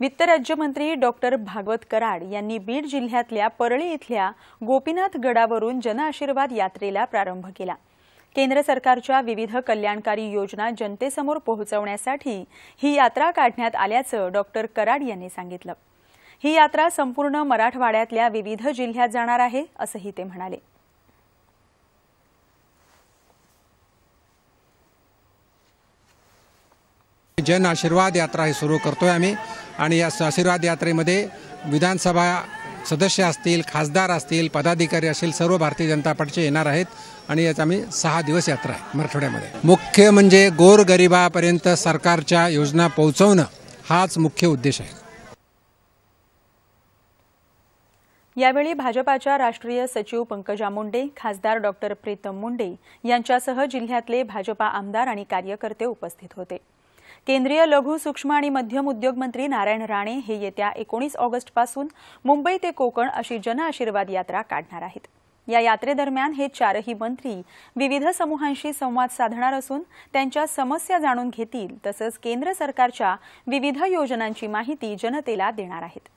वित्त राज्यमंत्री डॉक्टर भागवत कराड यांनी बीड जिल्ह्यातल्या परळी इथल्या गोपीनाथ गडावरून जनआशीर्वाद यात्रेला प्रारंभ केला केंद्र सरकारच्या विविध कल्याणकारी योजना जनतेसमोर पोहोचवण्यासाठी ही यात्रा काढण्यात आल्याचं डॉक्टर कराड यांनी सांगितलं ही यात्रा संपूर्ण मराठवाड्यातल्या विविध जिल्ह्यात जाणार आहे असंही ते म्हणाले जन आशीर्वाद यात्रा ही सुरू करतोय आम्ही आणि या आशीर्वाद यात्रेमध्ये विधानसभा सदस्य असतील खासदार असतील पदाधिकारी असतील सर्व भारतीय जनता पार्टीचे येणार आहेत आणि याचा आम्ही सहा दिवस यात्रा आहे मराठवाड्यामध्ये मुख्य म्हणजे गोरगरिबापर्यंत सरकारच्या योजना पोहोचवणं हाच मुख्य उद्देश आहे यावेळी भाजपाच्या राष्ट्रीय सचिव पंकजा मुंडे खासदार डॉक्टर प्रीतम मुंडे यांच्यासह जिल्ह्यातले भाजपा आमदार आणि कार्यकर्ते उपस्थित होते केंद्रीय लघु सूक्ष्म आणि मध्यम उद्योग मंत्री नारायण राणे हे येत्या एकोणीस ऑगस्टपासून मुंबई ते कोकण अशी जनआशीर्वाद यात्रा काढणार आहेत या यात्रेदरम्यान हे चारही मंत्री विविध समूहांशी संवाद साधणार असून त्यांच्या समस्या जाणून घेतील तसंच केंद्र सरकारच्या विविध योजनांची माहिती जनतेला देणार आहेत